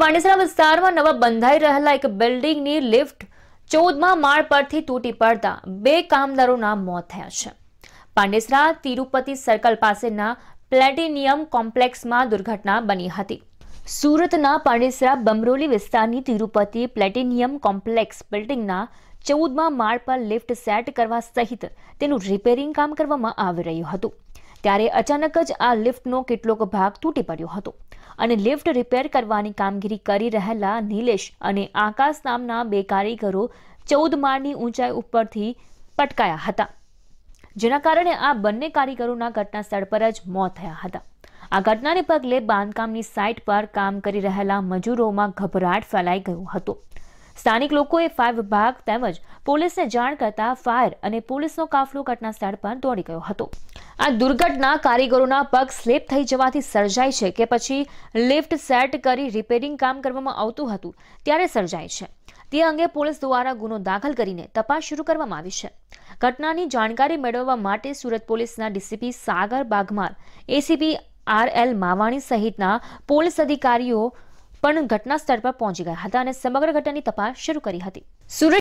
વાણિસરા વિસ્તારમાં નવા બંધાઈ રહેલા એક બિલ્ડિંગની લિફ્ટ ચૌદમાં માળ પરથી તૂટી પડતા બે કામદારોના મોત થયા છે પાંડેસરા તિરુપતિ સર્કલ પાસેના પ્લેટિનિયમ કોમ્પ્લેક્સમાં દુર્ઘટના બની હતી સુરતના પાંડેસરા બમરોલી વિસ્તારની તિરુપતિ પ્લેટિનિયમ કોમ્પ્લેક્સ બિલ્ડિંગના ચૌદમાં માળ પર લિફ્ટ સેટ કરવા સહિત તેનું રિપેરિંગ કામ કરવામાં આવી રહ્યું હતું ત્યારે અચાનક જ આ લિફ્ટનો કેટલોક ભાગ તૂટી પડ્યો હતો અને લિફ્ટ રિપેર કરવાની કામગીરી કરી રહેલા નિલેશ અને આકાશ નામના બે કારીગરો ચૌદ માળની ઊંચાઈ ઉપરથી પટકાયા હતા જેના કારણે આ બંને કારીગરોના ઘટના સ્થળ પર જ મોત થયા હતા આ ઘટનાને પગલે બાંધકામની સાઇટ પર કામ કરી રહેલા મજૂરોમાં ગભરાટ ફેલાઈ ગયો હતો સ્થાનિક લોકોએ ફાયર વિભાગ તેમજ પોલીસને જાણ કરતા ફાયર અને પોલીસનો કાફલો ઘટના સ્થળ પર દોડી ગયો હતો આ દુર્ઘટના કારીગરોના પગ સ્લેપ થઈ જવાથી સર્જાય છે કે પછી લિફ્ટ સેટ કરી રિપેરિંગ કામ કરવામાં આવતું હતું ત્યારે સર્જાય છે તે અંગે પોલીસ દ્વારા ગુનો દાખલ કરીને તપાસ શરૂ કરવામાં આવી છે ઘટનાની જાણકારી મેળવવા માટે સુરત પોલીસના DCP Sagar Bagmar ACP R L Mavani સહિતના પોલીસ અધિકારીઓ પણ ઘટના સ્થળ પર પહોંચી ગયા હતા અને સમગ્ર ઘટનાની તપાસ શરૂ કરી હતી સુરત